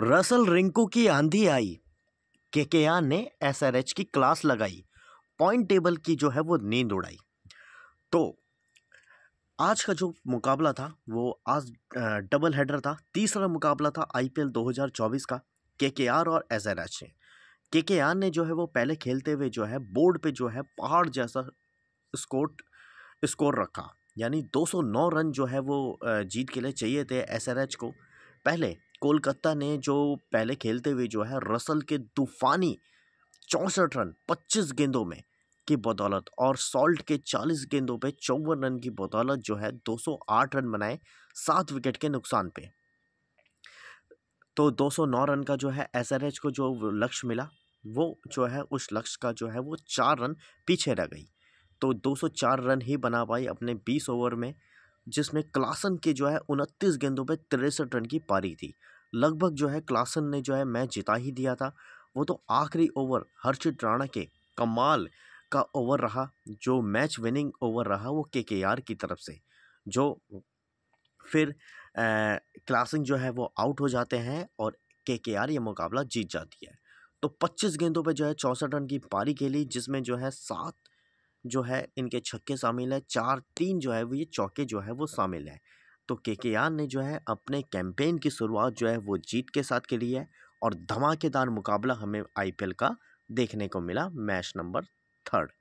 Russell Rinku की आंधी आई के के आर ने एस आर एच की क्लास लगाई पॉइंट टेबल की जो है वो नींद उड़ाई तो आज का जो मुकाबला था वो आज डबल हेडर था तीसरा मुकाबला था आईपीएल 2024 का के के आर और एस आर एच ने के के आर ने जो है वो पहले खेलते हुए जो है बोर्ड पे जो है पहाड़ जैसा स्कोर स्कोर रखा यानी 209 रन जो है वो जीत के लिए चाहिए थे एस आर एच को पहले कोलकाता ने जो पहले खेलते हुए जो है रसल के तूफानी चौंसठ रन पच्चीस गेंदों में की बदौलत और सॉल्ट के 40 गेंदों पे चौवन रन की बदौलत जो है 208 रन बनाए सात विकेट के नुकसान पे तो 209 रन का जो है एस को जो लक्ष्य मिला वो जो है उस लक्ष्य का जो है वो चार रन पीछे रह गई तो 204 रन ही बना पाई अपने 20 ओवर में जिसमें क्लासन के जो है उनतीस गेंदों पर तिरसठ रन की पारी थी लगभग जो है क्लासन ने जो है मैच जिता ही दिया था वो तो आखिरी ओवर हर्षित राणा के कमाल का ओवर रहा जो मैच विनिंग ओवर रहा वो के के आर की तरफ से जो फिर क्लासन जो है वो आउट हो जाते हैं और के के आर ये मुकाबला जीत जाती है तो 25 गेंदों पे जो है चौंसठ रन की पारी खेली जिसमें जो है सात जो है इनके छक्के शामिल है चार तीन जो है वो ये चौके जो है वो शामिल हैं तो के के आर ने जो है अपने कैंपेन की शुरुआत जो है वो जीत के साथ के लिए और धमाकेदार मुकाबला हमें आई का देखने को मिला मैच नंबर थर्ड